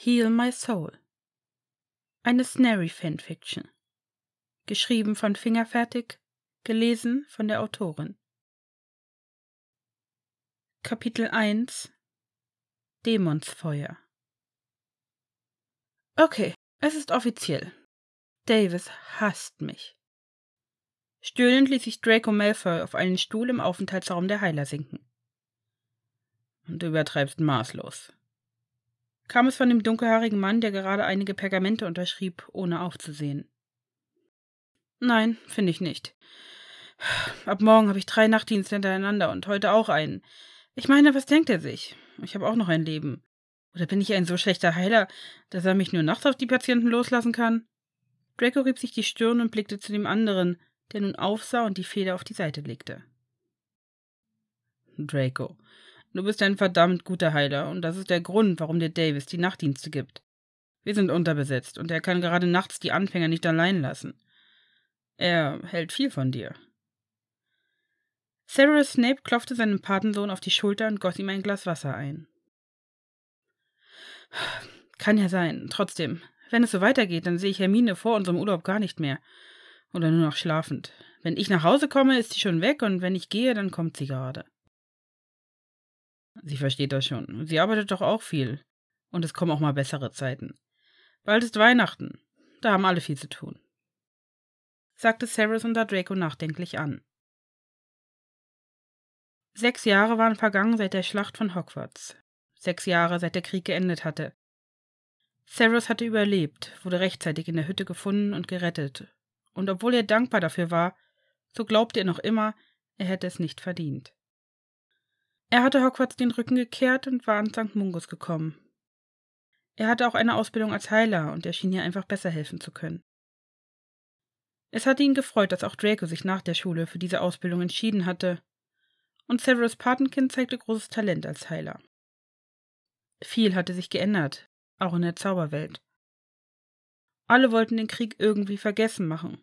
Heal My Soul. Eine Snary Fanfiction. Geschrieben von Fingerfertig, gelesen von der Autorin. Kapitel 1 Dämonsfeuer. Okay, es ist offiziell. Davis hasst mich. Stöhnend ließ sich Draco Malfoy auf einen Stuhl im Aufenthaltsraum der Heiler sinken. Und Du übertreibst maßlos, kam es von dem dunkelhaarigen Mann, der gerade einige Pergamente unterschrieb, ohne aufzusehen. Nein, finde ich nicht. Ab morgen habe ich drei Nachtdienste hintereinander und heute auch einen. Ich meine, was denkt er sich? Ich habe auch noch ein Leben. Oder bin ich ein so schlechter Heiler, dass er mich nur nachts auf die Patienten loslassen kann? Draco rieb sich die Stirn und blickte zu dem anderen, der nun aufsah und die Feder auf die Seite legte. Draco, Du bist ein verdammt guter Heiler, und das ist der Grund, warum dir Davis die Nachtdienste gibt. Wir sind unterbesetzt, und er kann gerade nachts die Anfänger nicht allein lassen. Er hält viel von dir. Sarah Snape klopfte seinem Patensohn auf die Schulter und goss ihm ein Glas Wasser ein. Kann ja sein. Trotzdem, wenn es so weitergeht, dann sehe ich Hermine vor unserem Urlaub gar nicht mehr. Oder nur noch schlafend. Wenn ich nach Hause komme, ist sie schon weg, und wenn ich gehe, dann kommt sie gerade. Sie versteht das schon. Sie arbeitet doch auch viel. Und es kommen auch mal bessere Zeiten. Bald ist Weihnachten. Da haben alle viel zu tun. sagte Sarah und unter Draco nachdenklich an. Sechs Jahre waren vergangen seit der Schlacht von Hogwarts. Sechs Jahre, seit der Krieg geendet hatte. Ceres hatte überlebt, wurde rechtzeitig in der Hütte gefunden und gerettet. Und obwohl er dankbar dafür war, so glaubte er noch immer, er hätte es nicht verdient. Er hatte Hogwarts den Rücken gekehrt und war an St. Mungus gekommen. Er hatte auch eine Ausbildung als Heiler und er schien hier einfach besser helfen zu können. Es hatte ihn gefreut, dass auch Draco sich nach der Schule für diese Ausbildung entschieden hatte, und Severus Patenkin zeigte großes Talent als Heiler. Viel hatte sich geändert, auch in der Zauberwelt. Alle wollten den Krieg irgendwie vergessen machen.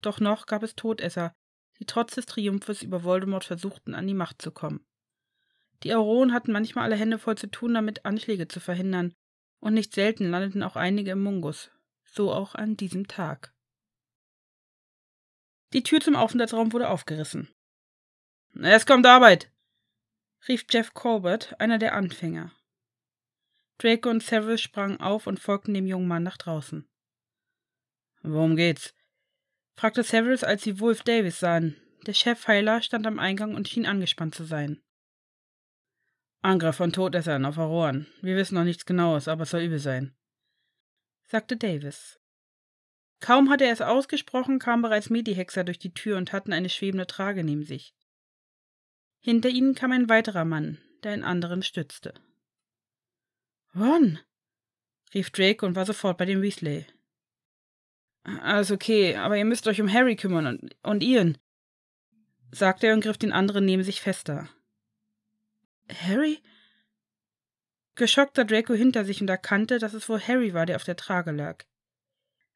Doch noch gab es Todesser, die trotz des Triumphes über Voldemort versuchten, an die Macht zu kommen. Die Auroren hatten manchmal alle Hände voll zu tun, damit Anschläge zu verhindern, und nicht selten landeten auch einige im Mungus. So auch an diesem Tag. Die Tür zum Aufenthaltsraum wurde aufgerissen. Es kommt Arbeit, rief Jeff Colbert, einer der Anfänger. Draco und Severus sprangen auf und folgten dem jungen Mann nach draußen. Worum geht's? fragte Severus, als sie Wolf Davis sahen. Der Chefheiler stand am Eingang und schien angespannt zu sein. Angriff von Todessern auf Auroren. Wir wissen noch nichts Genaues, aber es soll übel sein, sagte Davis. Kaum hatte er es ausgesprochen, kamen bereits Medihexer durch die Tür und hatten eine schwebende Trage neben sich. Hinter ihnen kam ein weiterer Mann, der einen anderen stützte. Ron! rief Drake und war sofort bei dem Weasley. Alles okay, aber ihr müsst euch um Harry kümmern und, und Ian, sagte er und griff den anderen neben sich fester. Harry? Geschockt sah Draco hinter sich und erkannte, dass es wohl Harry war, der auf der Trage lag.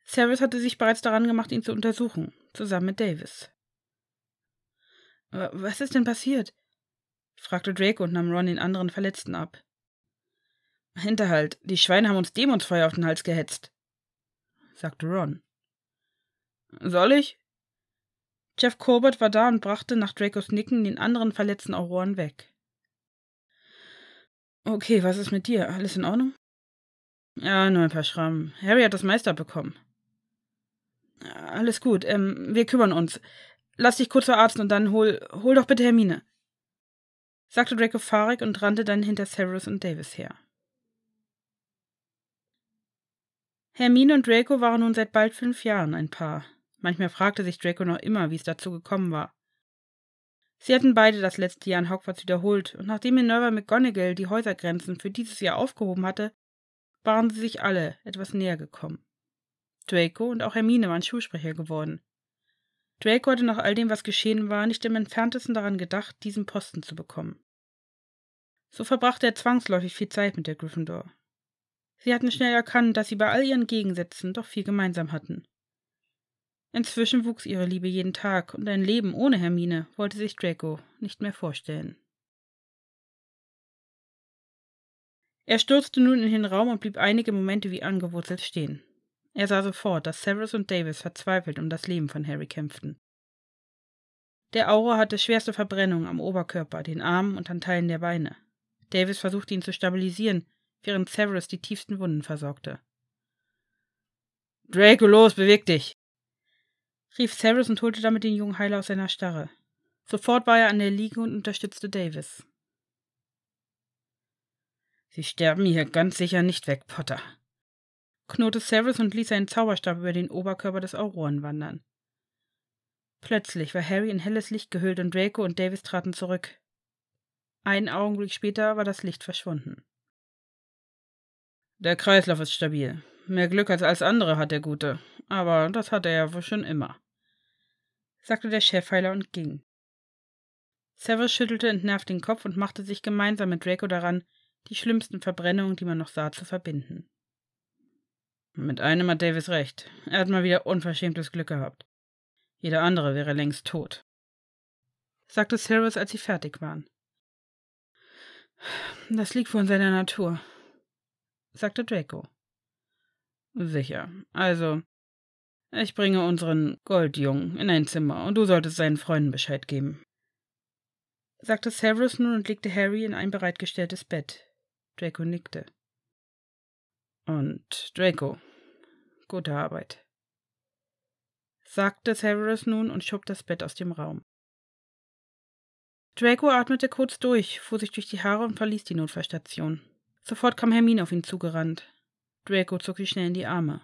Severus hatte sich bereits daran gemacht, ihn zu untersuchen, zusammen mit Davis. Was ist denn passiert? fragte Draco und nahm Ron den anderen Verletzten ab. Hinterhalt, die Schweine haben uns Dämonsfeuer auf den Hals gehetzt, sagte Ron. Soll ich? Jeff Corbett war da und brachte nach Dracos Nicken den anderen verletzten Auroren weg. Okay, was ist mit dir? Alles in Ordnung? Ja, nur ein paar Schrammen. Harry hat das Meister bekommen. Alles gut, ähm, wir kümmern uns. Lass dich kurz verarzten und dann hol, hol doch bitte Hermine, sagte Draco Farek und rannte dann hinter Severus und Davis her. Hermine und Draco waren nun seit bald fünf Jahren ein Paar. Manchmal fragte sich Draco noch immer, wie es dazu gekommen war. Sie hatten beide das letzte Jahr in Hogwarts wiederholt, und nachdem Minerva McGonagall die Häusergrenzen für dieses Jahr aufgehoben hatte, waren sie sich alle etwas näher gekommen. Draco und auch Hermine waren Schulsprecher geworden. Draco hatte nach all dem, was geschehen war, nicht im entferntesten daran gedacht, diesen Posten zu bekommen. So verbrachte er zwangsläufig viel Zeit mit der Gryffindor. Sie hatten schnell erkannt, dass sie bei all ihren Gegensätzen doch viel gemeinsam hatten. Inzwischen wuchs ihre Liebe jeden Tag, und ein Leben ohne Hermine wollte sich Draco nicht mehr vorstellen. Er stürzte nun in den Raum und blieb einige Momente wie angewurzelt stehen. Er sah sofort, dass Severus und Davis verzweifelt um das Leben von Harry kämpften. Der Aura hatte schwerste Verbrennungen am Oberkörper, den Armen und an Teilen der Beine. Davis versuchte ihn zu stabilisieren, während Severus die tiefsten Wunden versorgte. Draco, los, beweg dich! rief Cyrus und holte damit den jungen Heiler aus seiner Starre. Sofort war er an der Liege und unterstützte Davis. Sie sterben hier ganz sicher nicht weg, Potter, knurrte Cyrus und ließ seinen Zauberstab über den Oberkörper des Auroren wandern. Plötzlich war Harry in helles Licht gehüllt und Draco und Davis traten zurück. Einen Augenblick später war das Licht verschwunden. Der Kreislauf ist stabil, Mehr Glück als, als andere hat der Gute, aber das hat er ja wohl schon immer, sagte der Chefheiler und ging. Severus schüttelte entnervt den Kopf und machte sich gemeinsam mit Draco daran, die schlimmsten Verbrennungen, die man noch sah, zu verbinden. Mit einem hat Davis recht. Er hat mal wieder unverschämtes Glück gehabt. Jeder andere wäre längst tot, sagte Severus, als sie fertig waren. Das liegt wohl in seiner Natur, sagte Draco. Sicher. Also, ich bringe unseren Goldjungen in ein Zimmer und du solltest seinen Freunden Bescheid geben. Sagte Severus nun und legte Harry in ein bereitgestelltes Bett. Draco nickte. Und Draco, gute Arbeit. Sagte Severus nun und schob das Bett aus dem Raum. Draco atmete kurz durch, fuhr sich durch die Haare und verließ die Notfallstation. Sofort kam Hermine auf ihn zugerannt. Draco zog sie schnell in die Arme.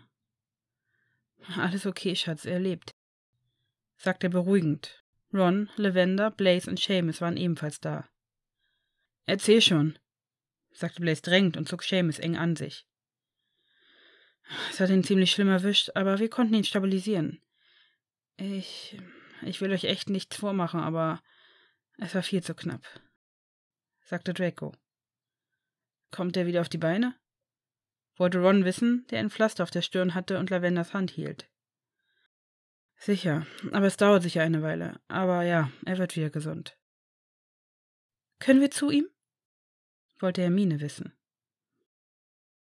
Alles okay, Schatz, er lebt, sagte er beruhigend. Ron, Lavender, Blaze und Seamus waren ebenfalls da. Erzähl schon, sagte Blaze drängend und zog Seamus eng an sich. Es hat ihn ziemlich schlimm erwischt, aber wir konnten ihn stabilisieren. Ich. ich will euch echt nichts vormachen, aber es war viel zu knapp, sagte Draco. Kommt er wieder auf die Beine? wollte Ron wissen, der ein Pflaster auf der Stirn hatte und Lavenders Hand hielt. Sicher, aber es dauert sicher eine Weile. Aber ja, er wird wieder gesund. Können wir zu ihm? wollte Hermine wissen.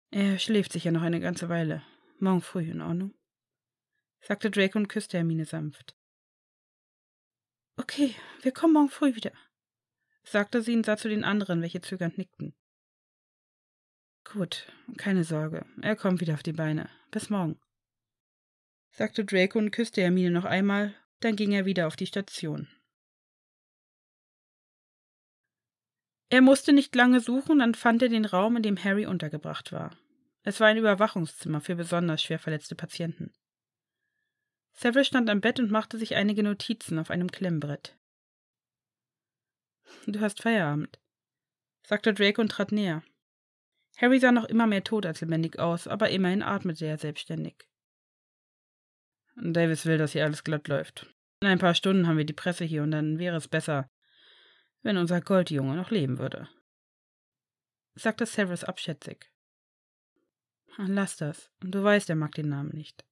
Er schläft sicher noch eine ganze Weile. Morgen früh, in Ordnung? sagte Drake und küsste Hermine sanft. Okay, wir kommen morgen früh wieder, sagte sie und sah zu den anderen, welche zögernd nickten. Gut, keine Sorge, er kommt wieder auf die Beine. Bis morgen, sagte Draco und küsste Hermine noch einmal, dann ging er wieder auf die Station. Er musste nicht lange suchen, dann fand er den Raum, in dem Harry untergebracht war. Es war ein Überwachungszimmer für besonders schwer verletzte Patienten. Severus stand am Bett und machte sich einige Notizen auf einem Klemmbrett. Du hast Feierabend, sagte Draco und trat näher. Harry sah noch immer mehr tot als lebendig aus, aber immerhin atmete er selbstständig. Davis will, dass hier alles glatt läuft. In ein paar Stunden haben wir die Presse hier und dann wäre es besser, wenn unser Goldjunge noch leben würde. Sagte Severus abschätzig. Lass das. Du weißt, er mag den Namen nicht.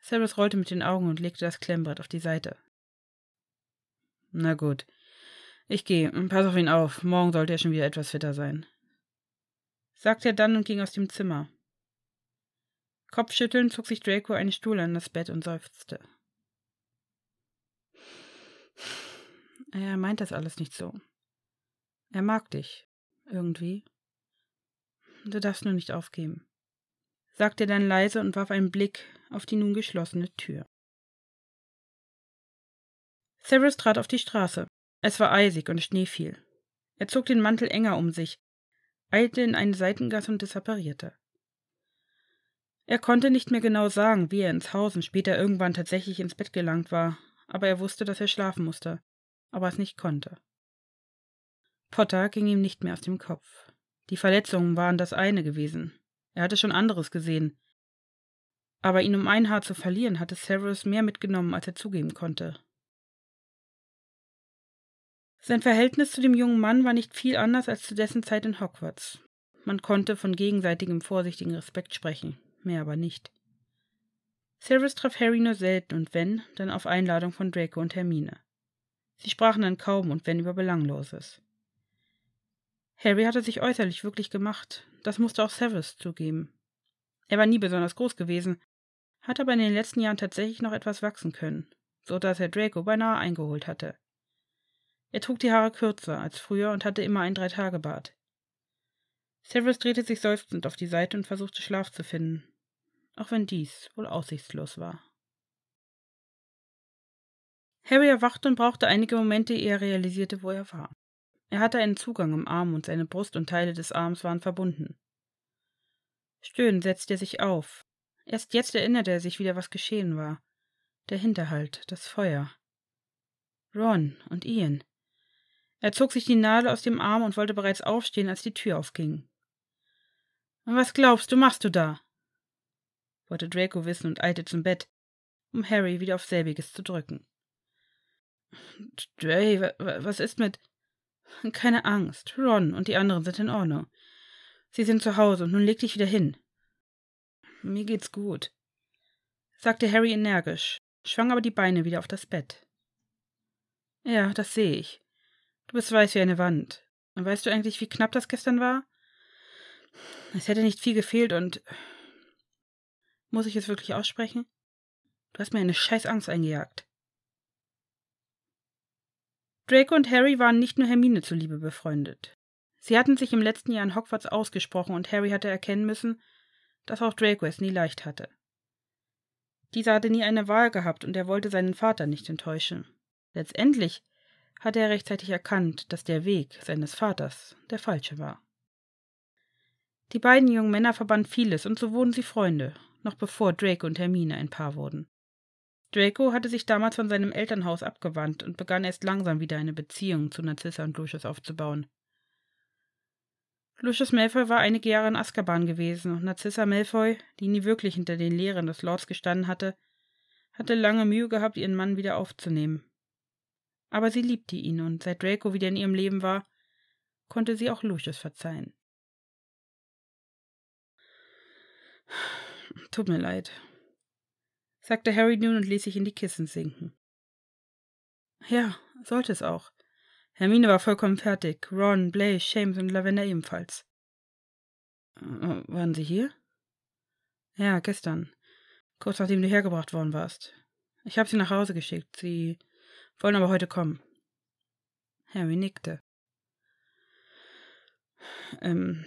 Severus rollte mit den Augen und legte das Klemmbrett auf die Seite. Na gut. Ich gehe. Pass auf ihn auf. Morgen sollte er schon wieder etwas fitter sein sagte er dann und ging aus dem Zimmer. Kopfschüttelnd zog sich Draco einen Stuhl an das Bett und seufzte. Er meint das alles nicht so. Er mag dich. Irgendwie. Du darfst nur nicht aufgeben, sagte er dann leise und warf einen Blick auf die nun geschlossene Tür. Severus trat auf die Straße. Es war eisig und Schnee fiel. Er zog den Mantel enger um sich, eilte in eine Seitengasse und disapparierte. Er konnte nicht mehr genau sagen, wie er ins Haus und später irgendwann tatsächlich ins Bett gelangt war, aber er wusste, dass er schlafen musste, aber es nicht konnte. Potter ging ihm nicht mehr aus dem Kopf. Die Verletzungen waren das eine gewesen. Er hatte schon anderes gesehen. Aber ihn um ein Haar zu verlieren, hatte Severus mehr mitgenommen, als er zugeben konnte. Sein Verhältnis zu dem jungen Mann war nicht viel anders als zu dessen Zeit in Hogwarts. Man konnte von gegenseitigem vorsichtigen Respekt sprechen, mehr aber nicht. Cyrus traf Harry nur selten und wenn, dann auf Einladung von Draco und Hermine. Sie sprachen dann kaum und wenn über Belangloses. Harry hatte sich äußerlich wirklich gemacht, das musste auch Cyrus zugeben. Er war nie besonders groß gewesen, hat aber in den letzten Jahren tatsächlich noch etwas wachsen können, so dass er Draco beinahe eingeholt hatte. Er trug die Haare kürzer als früher und hatte immer ein Dreitagebad. Severus drehte sich seufzend auf die Seite und versuchte Schlaf zu finden, auch wenn dies wohl aussichtslos war. Harry erwachte und brauchte einige Momente, ehe er realisierte, wo er war. Er hatte einen Zugang im Arm und seine Brust und Teile des Arms waren verbunden. Stöhnend setzte er sich auf. Erst jetzt erinnerte er sich wieder, was geschehen war. Der Hinterhalt, das Feuer. Ron und Ian. Er zog sich die Nadel aus dem Arm und wollte bereits aufstehen, als die Tür aufging. Was glaubst du, machst du da? wollte Draco wissen und eilte zum Bett, um Harry wieder auf selbiges zu drücken. Dray, was ist mit. Keine Angst, Ron und die anderen sind in Ordnung. Sie sind zu Hause und nun leg dich wieder hin. Mir geht's gut, sagte Harry energisch, schwang aber die Beine wieder auf das Bett. Ja, das sehe ich. Du bist weiß wie eine Wand. Und weißt du eigentlich, wie knapp das gestern war? Es hätte nicht viel gefehlt und. Muss ich es wirklich aussprechen? Du hast mir eine scheiß Angst eingejagt. Draco und Harry waren nicht nur Hermine zuliebe befreundet. Sie hatten sich im letzten Jahr in Hogwarts ausgesprochen und Harry hatte erkennen müssen, dass auch Draco es nie leicht hatte. Dieser hatte nie eine Wahl gehabt und er wollte seinen Vater nicht enttäuschen. Letztendlich hatte er rechtzeitig erkannt, dass der Weg seines Vaters der falsche war. Die beiden jungen Männer verband vieles und so wurden sie Freunde, noch bevor Draco und Hermine ein Paar wurden. Draco hatte sich damals von seinem Elternhaus abgewandt und begann erst langsam wieder eine Beziehung zu Narzissa und Lucius aufzubauen. Lucius Malfoy war einige Jahre in Azkaban gewesen und Narzissa Malfoy, die nie wirklich hinter den Lehren des Lords gestanden hatte, hatte lange Mühe gehabt, ihren Mann wieder aufzunehmen. Aber sie liebte ihn und seit Draco wieder in ihrem Leben war, konnte sie auch Lucius verzeihen. Tut mir leid, sagte Harry nun und ließ sich in die Kissen sinken. Ja, sollte es auch. Hermine war vollkommen fertig, Ron, Blaze, James und Lavender ebenfalls. Äh, waren Sie hier? Ja, gestern. Kurz nachdem du hergebracht worden warst. Ich habe sie nach Hause geschickt. Sie wollen aber heute kommen. Harry nickte. Ähm,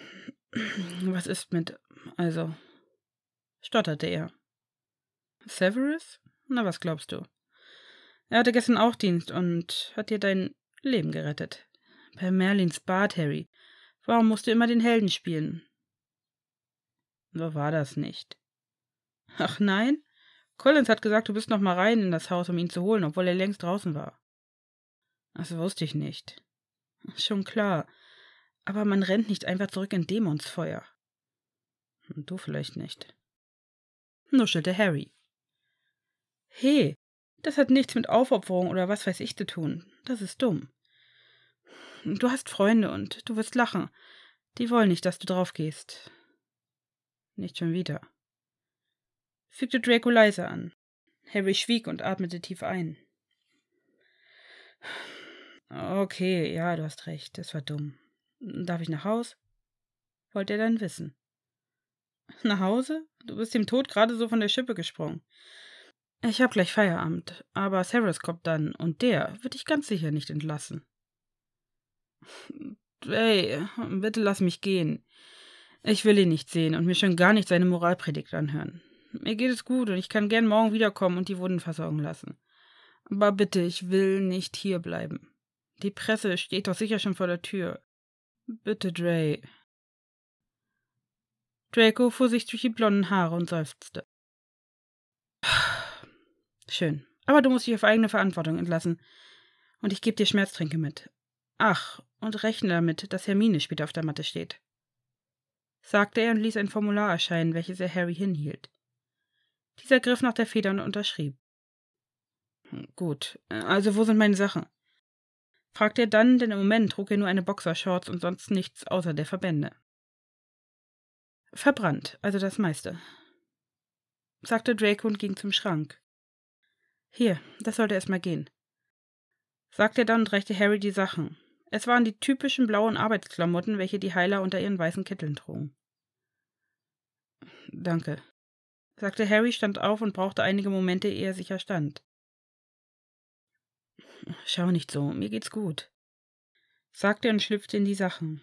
was ist mit, also, stotterte er. Severus? Na, was glaubst du? Er hatte gestern auch Dienst und hat dir dein Leben gerettet. Bei Merlins Bad, Harry. Warum musst du immer den Helden spielen? So war das nicht. Ach nein? Collins hat gesagt, du bist noch mal rein in das Haus, um ihn zu holen, obwohl er längst draußen war. Das wusste ich nicht. Schon klar. Aber man rennt nicht einfach zurück in Dämonsfeuer. Und hm, du vielleicht nicht. Nuschelte Harry. He, das hat nichts mit Aufopferung oder was weiß ich zu tun. Das ist dumm. Du hast Freunde und du wirst lachen. Die wollen nicht, dass du draufgehst. Nicht schon wieder fügte Draco leise an. Harry schwieg und atmete tief ein. Okay, ja, du hast recht, es war dumm. Darf ich nach Haus? wollte er dann wissen. Nach Hause? Du bist dem Tod gerade so von der Schippe gesprungen. Ich hab gleich Feierabend, aber Sarahs kommt dann und der wird dich ganz sicher nicht entlassen. Hey, bitte lass mich gehen. Ich will ihn nicht sehen und mir schon gar nicht seine Moralpredigt anhören. Mir geht es gut und ich kann gern morgen wiederkommen und die Wunden versorgen lassen. Aber bitte, ich will nicht hierbleiben. Die Presse steht doch sicher schon vor der Tür. Bitte, Dre. Draco fuhr sich durch die blonden Haare und seufzte. Schön. Aber du musst dich auf eigene Verantwortung entlassen. Und ich gebe dir Schmerztränke mit. Ach, und rechne damit, dass Hermine später auf der Matte steht. Sagte er und ließ ein Formular erscheinen, welches er Harry hinhielt. Dieser griff nach der Feder und unterschrieb. Hm, gut, äh, also wo sind meine Sachen? fragte er dann, denn im Moment trug er nur eine Boxershorts und sonst nichts außer der Verbände. Verbrannt, also das meiste, sagte Draco und ging zum Schrank. Hier, das sollte erstmal gehen, sagte er dann und reichte Harry die Sachen. Es waren die typischen blauen Arbeitsklamotten, welche die Heiler unter ihren weißen Kitteln trugen. Danke, sagte Harry, stand auf und brauchte einige Momente, ehe er sicher stand. Schau nicht so, mir geht's gut, sagte er und schlüpfte in die Sachen.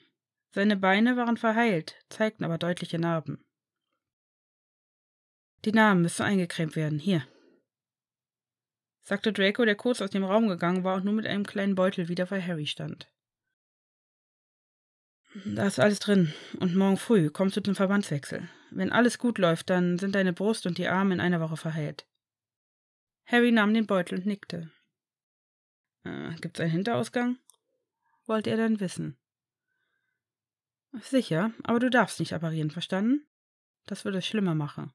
Seine Beine waren verheilt, zeigten aber deutliche Narben. Die Narben müssen eingecremt werden, hier, sagte Draco, der kurz aus dem Raum gegangen war und nur mit einem kleinen Beutel wieder vor Harry stand. Mhm. Da ist alles drin. Und morgen früh kommst du zum Verbandswechsel. Wenn alles gut läuft, dann sind deine Brust und die Arme in einer Woche verheilt. Harry nahm den Beutel und nickte. Äh, gibt's einen Hinterausgang? wollte er dann wissen. Sicher, aber du darfst nicht apparieren, verstanden? Das würde es schlimmer machen.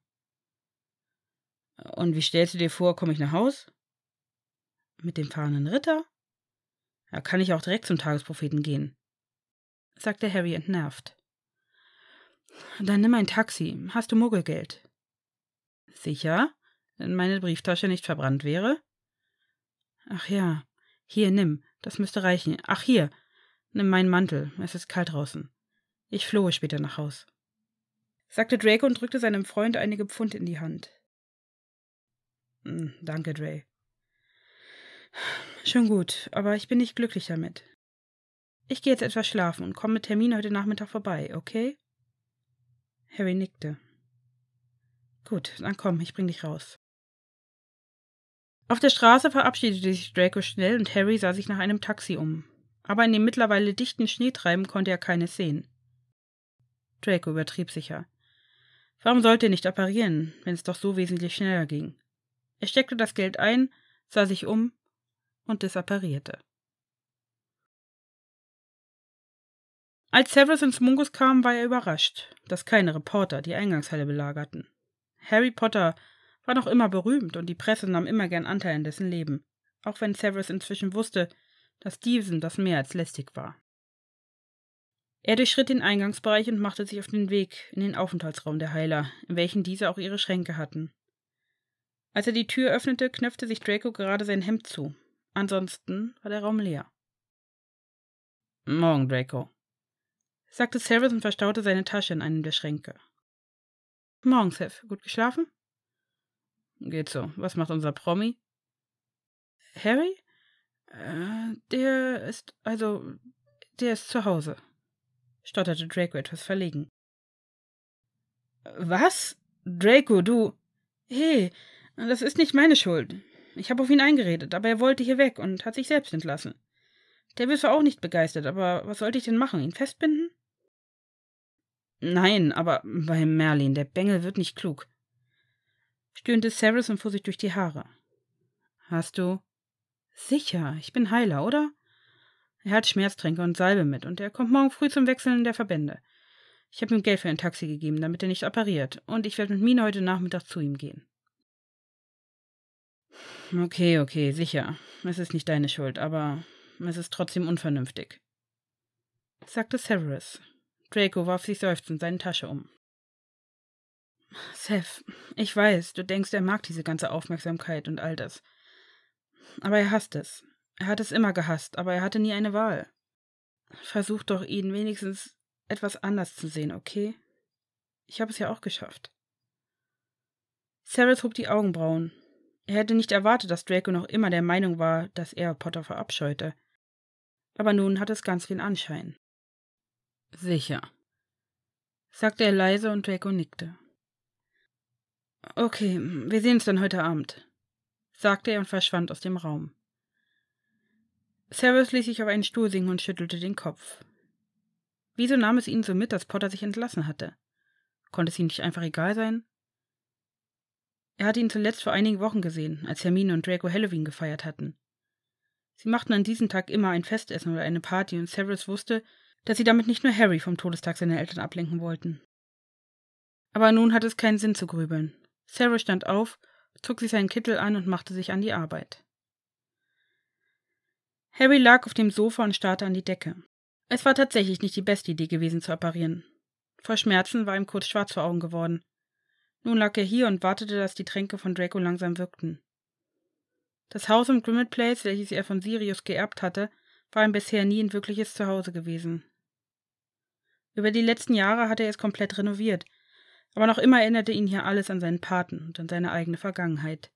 Und wie stellst du dir vor, komme ich nach Haus? Mit dem fahrenden Ritter? Da kann ich auch direkt zum Tagespropheten gehen sagte Harry entnervt. Dann nimm ein Taxi. Hast du Muggelgeld? Sicher? Wenn meine Brieftasche nicht verbrannt wäre? Ach ja. Hier, nimm. Das müsste reichen. Ach hier. Nimm meinen Mantel. Es ist kalt draußen. Ich flohe später nach Haus. Sagte Drake und drückte seinem Freund einige Pfund in die Hand. Hm, danke, Dre. Schon gut, aber ich bin nicht glücklich damit. Ich gehe jetzt etwas schlafen und komme mit Termin heute Nachmittag vorbei, okay? Harry nickte. Gut, dann komm, ich bring dich raus. Auf der Straße verabschiedete sich Draco schnell und Harry sah sich nach einem Taxi um. Aber in dem mittlerweile dichten Schneetreiben konnte er keines sehen. Draco übertrieb sicher. Warum sollte er nicht apparieren, wenn es doch so wesentlich schneller ging? Er steckte das Geld ein, sah sich um und disapparierte. Als Severus ins Mungus kam, war er überrascht, dass keine Reporter die Eingangshalle belagerten. Harry Potter war noch immer berühmt und die Presse nahm immer gern Anteil an dessen Leben, auch wenn Severus inzwischen wusste, dass diesem das mehr als lästig war. Er durchschritt den Eingangsbereich und machte sich auf den Weg in den Aufenthaltsraum der Heiler, in welchen diese auch ihre Schränke hatten. Als er die Tür öffnete, knöpfte sich Draco gerade sein Hemd zu. Ansonsten war der Raum leer. Morgen, Draco, sagte Cyrus und verstaute seine Tasche in einem der Schränke. Morgen, Seth. Gut geschlafen? Geht so. Was macht unser Promi? Harry? Äh, der ist, also, der ist zu Hause, stotterte Draco etwas verlegen. Was? Draco, du. Hey, das ist nicht meine Schuld. Ich habe auf ihn eingeredet, aber er wollte hier weg und hat sich selbst entlassen. Der Davis war auch nicht begeistert, aber was sollte ich denn machen? Ihn festbinden? Nein, aber bei Merlin, der Bengel wird nicht klug. Stöhnte Ceres und fuhr sich durch die Haare. Hast du? Sicher, ich bin Heiler, oder? Er hat Schmerztränke und Salbe mit und er kommt morgen früh zum Wechseln der Verbände. Ich habe ihm Geld für ein Taxi gegeben, damit er nicht appariert, und ich werde mit Mine heute Nachmittag zu ihm gehen. Okay, okay, sicher. Es ist nicht deine Schuld, aber es ist trotzdem unvernünftig, sagte Severus, Draco warf sich seufzend seine Tasche um. Seth, ich weiß, du denkst, er mag diese ganze Aufmerksamkeit und all das. Aber er hasst es. Er hat es immer gehasst, aber er hatte nie eine Wahl. Versuch doch, ihn wenigstens etwas anders zu sehen, okay? Ich habe es ja auch geschafft. Sarah hob die Augenbrauen. Er hätte nicht erwartet, dass Draco noch immer der Meinung war, dass er Potter verabscheute. Aber nun hat es ganz viel Anschein. Sicher, sagte er leise und Draco nickte. Okay, wir sehen uns dann heute Abend, sagte er und verschwand aus dem Raum. Severus ließ sich auf einen Stuhl sinken und schüttelte den Kopf. Wieso nahm es ihn so mit, dass Potter sich entlassen hatte? Konnte es ihm nicht einfach egal sein? Er hatte ihn zuletzt vor einigen Wochen gesehen, als Hermine und Draco Halloween gefeiert hatten. Sie machten an diesem Tag immer ein Festessen oder eine Party und Severus wusste, dass sie damit nicht nur Harry vom Todestag seiner Eltern ablenken wollten. Aber nun hatte es keinen Sinn zu grübeln. Sarah stand auf, zog sich seinen Kittel an und machte sich an die Arbeit. Harry lag auf dem Sofa und starrte an die Decke. Es war tatsächlich nicht die beste Idee gewesen zu apparieren. Vor Schmerzen war ihm kurz schwarz vor Augen geworden. Nun lag er hier und wartete, dass die Tränke von Draco langsam wirkten. Das Haus im Grimmett Place, welches er von Sirius geerbt hatte, war ihm bisher nie ein wirkliches Zuhause gewesen. Über die letzten Jahre hatte er es komplett renoviert, aber noch immer erinnerte ihn hier alles an seinen Paten und an seine eigene Vergangenheit.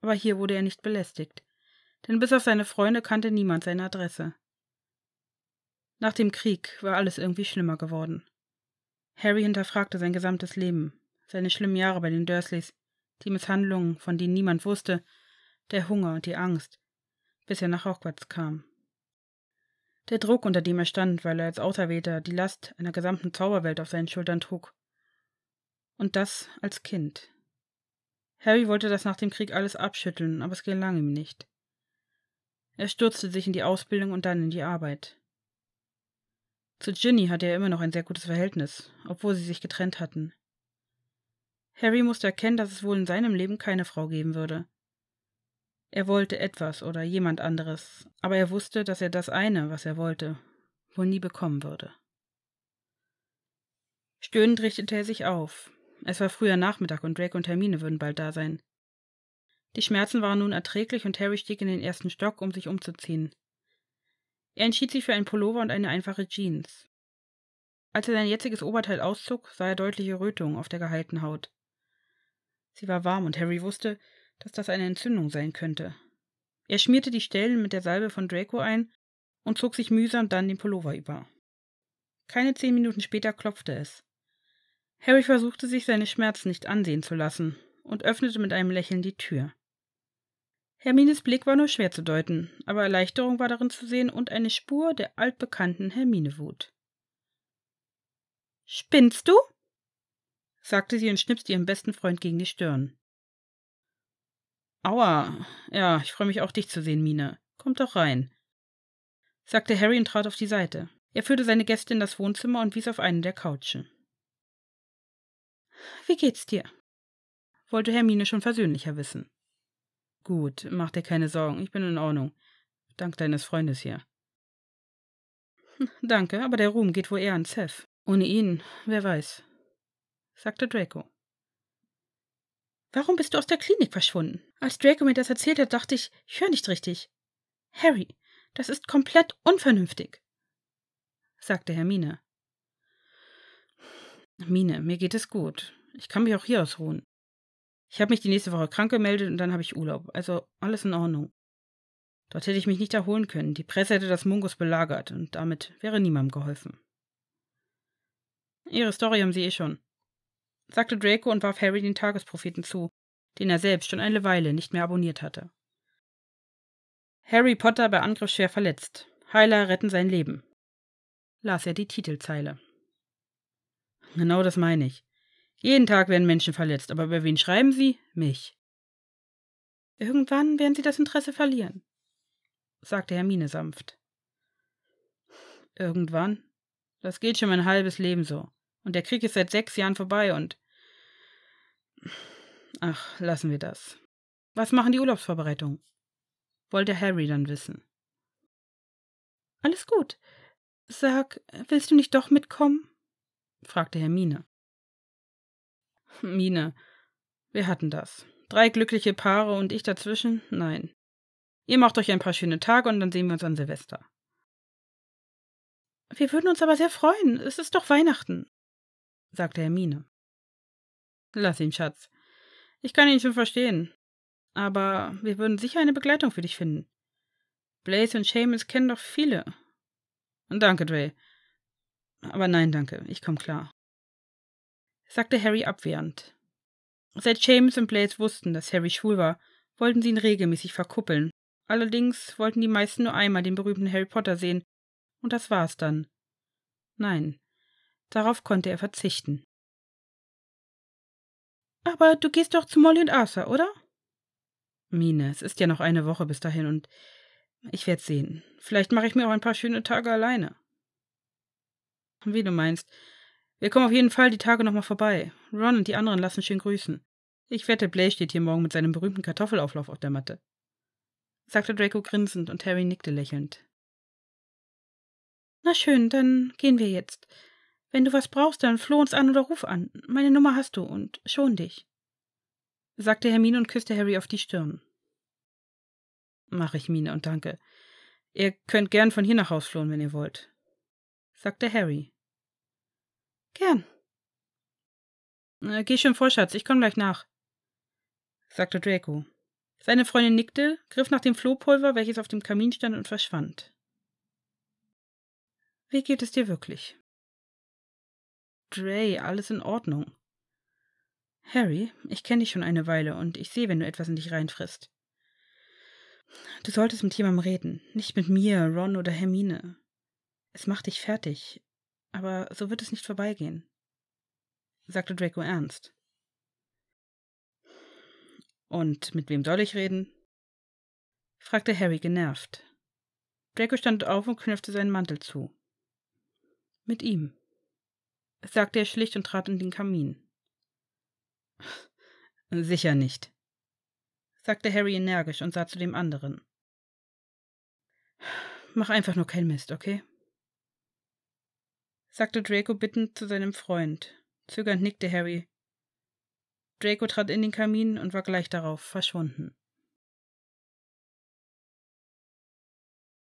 Aber hier wurde er nicht belästigt, denn bis auf seine Freunde kannte niemand seine Adresse. Nach dem Krieg war alles irgendwie schlimmer geworden. Harry hinterfragte sein gesamtes Leben, seine schlimmen Jahre bei den Dursleys, die Misshandlungen, von denen niemand wusste, der Hunger und die Angst, bis er nach Hogwarts kam der Druck, unter dem er stand, weil er als Auserwählter die Last einer gesamten Zauberwelt auf seinen Schultern trug. Und das als Kind. Harry wollte das nach dem Krieg alles abschütteln, aber es gelang ihm nicht. Er stürzte sich in die Ausbildung und dann in die Arbeit. Zu Ginny hatte er immer noch ein sehr gutes Verhältnis, obwohl sie sich getrennt hatten. Harry musste erkennen, dass es wohl in seinem Leben keine Frau geben würde, er wollte etwas oder jemand anderes, aber er wusste, dass er das eine, was er wollte, wohl nie bekommen würde. Stöhnend richtete er sich auf. Es war früher Nachmittag und Drake und Hermine würden bald da sein. Die Schmerzen waren nun erträglich und Harry stieg in den ersten Stock, um sich umzuziehen. Er entschied sich für einen Pullover und eine einfache Jeans. Als er sein jetziges Oberteil auszog, sah er deutliche Rötungen auf der geheilten Haut. Sie war warm und Harry wusste, dass das eine Entzündung sein könnte. Er schmierte die Stellen mit der Salbe von Draco ein und zog sich mühsam dann den Pullover über. Keine zehn Minuten später klopfte es. Harry versuchte sich seine Schmerzen nicht ansehen zu lassen und öffnete mit einem Lächeln die Tür. Hermines Blick war nur schwer zu deuten, aber Erleichterung war darin zu sehen und eine Spur der altbekannten Herminewut. Spinnst du? sagte sie und schnipste ihrem besten Freund gegen die Stirn. Aua. Ja, ich freue mich auch, dich zu sehen, Mine. Komm doch rein, sagte Harry und trat auf die Seite. Er führte seine Gäste in das Wohnzimmer und wies auf einen der Couchen. Wie geht's dir? wollte Hermine schon versöhnlicher wissen. Gut, mach dir keine Sorgen, ich bin in Ordnung. Dank deines Freundes hier. Hm, danke, aber der Ruhm geht wohl eher an Seth. Ohne ihn, wer weiß, sagte Draco. Warum bist du aus der Klinik verschwunden? Als Draco mir das erzählt hat, dachte ich, ich höre nicht richtig. Harry, das ist komplett unvernünftig, sagte Hermine. Mine, mir geht es gut. Ich kann mich auch hier ausruhen. Ich habe mich die nächste Woche krank gemeldet und dann habe ich Urlaub, also alles in Ordnung. Dort hätte ich mich nicht erholen können. Die Presse hätte das Mungus belagert und damit wäre niemandem geholfen. Ihre Story haben Sie eh schon sagte Draco und warf Harry den Tagespropheten zu, den er selbst schon eine Weile nicht mehr abonniert hatte. Harry Potter bei Angriff schwer verletzt. Heiler retten sein Leben. Las er die Titelzeile. Genau das meine ich. Jeden Tag werden Menschen verletzt, aber über wen schreiben sie? Mich. Irgendwann werden sie das Interesse verlieren, sagte Hermine sanft. Irgendwann? Das geht schon mein halbes Leben so. Und der Krieg ist seit sechs Jahren vorbei und. Ach, lassen wir das. Was machen die Urlaubsvorbereitungen? wollte Harry dann wissen. Alles gut. Sag, willst du nicht doch mitkommen? fragte Hermine. Mine, wir hatten das. Drei glückliche Paare und ich dazwischen? Nein. Ihr macht euch ein paar schöne Tage und dann sehen wir uns an Silvester. Wir würden uns aber sehr freuen. Es ist doch Weihnachten sagte Hermine. Lass ihn, Schatz. Ich kann ihn schon verstehen. Aber wir würden sicher eine Begleitung für dich finden. Blaze und Seamus kennen doch viele. Danke, Dre. Aber nein, danke, ich komme klar. Sagte Harry abwehrend. Seit Seamus und Blaze wussten, dass Harry schwul war, wollten sie ihn regelmäßig verkuppeln. Allerdings wollten die meisten nur einmal den berühmten Harry Potter sehen. Und das war's dann. Nein, Darauf konnte er verzichten. Aber du gehst doch zu Molly und Arthur, oder? Mine, es ist ja noch eine Woche bis dahin und ich werde sehen. Vielleicht mache ich mir auch ein paar schöne Tage alleine. Wie du meinst. Wir kommen auf jeden Fall die Tage nochmal vorbei. Ron und die anderen lassen schön grüßen. Ich wette, Blaze steht hier morgen mit seinem berühmten Kartoffelauflauf auf der Matte. sagte Draco grinsend und Harry nickte lächelnd. Na schön, dann gehen wir jetzt. Wenn du was brauchst, dann floh uns an oder ruf an. Meine Nummer hast du und schon dich, sagte Hermine und küsste Harry auf die Stirn. Mach ich Mine und danke. Ihr könnt gern von hier nach Haus flohen, wenn ihr wollt, sagte Harry. Gern. Äh, geh schon vor, Schatz, ich komm gleich nach, sagte Draco. Seine Freundin nickte, griff nach dem Flohpulver, welches auf dem Kamin stand, und verschwand. Wie geht es dir wirklich? Dre, alles in Ordnung. Harry, ich kenne dich schon eine Weile und ich sehe, wenn du etwas in dich reinfrisst. Du solltest mit jemandem reden, nicht mit mir, Ron oder Hermine. Es macht dich fertig, aber so wird es nicht vorbeigehen, sagte Draco ernst. Und mit wem soll ich reden? fragte Harry genervt. Draco stand auf und knöpfte seinen Mantel zu. Mit ihm sagte er schlicht und trat in den Kamin. Sicher nicht, sagte Harry energisch und sah zu dem anderen. Mach einfach nur keinen Mist, okay? sagte Draco bittend zu seinem Freund. Zögernd nickte Harry. Draco trat in den Kamin und war gleich darauf verschwunden.